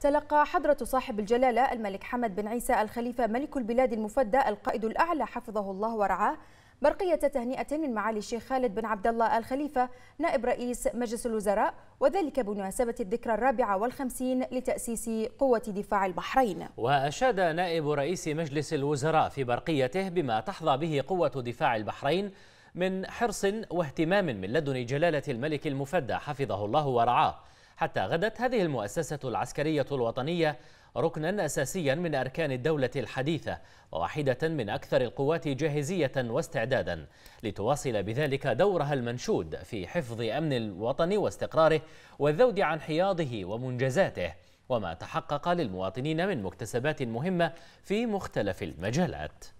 تلقى حضرة صاحب الجلالة الملك حمد بن عيسى الخليفة ملك البلاد المفدى القائد الأعلى حفظه الله ورعاه برقية تهنئة من معالي الشيخ خالد بن عبد الله الخليفة نائب رئيس مجلس الوزراء وذلك بمناسبة الذكرى الرابعة والخمسين لتأسيس قوة دفاع البحرين وأشاد نائب رئيس مجلس الوزراء في برقيته بما تحظى به قوة دفاع البحرين من حرص واهتمام من لدن جلالة الملك المفدى حفظه الله ورعاه حتى غدت هذه المؤسسة العسكرية الوطنية ركنا أساسيا من أركان الدولة الحديثة وواحدة من أكثر القوات جاهزية واستعدادا لتواصل بذلك دورها المنشود في حفظ أمن الوطن واستقراره والذود عن حياضه ومنجزاته وما تحقق للمواطنين من مكتسبات مهمة في مختلف المجالات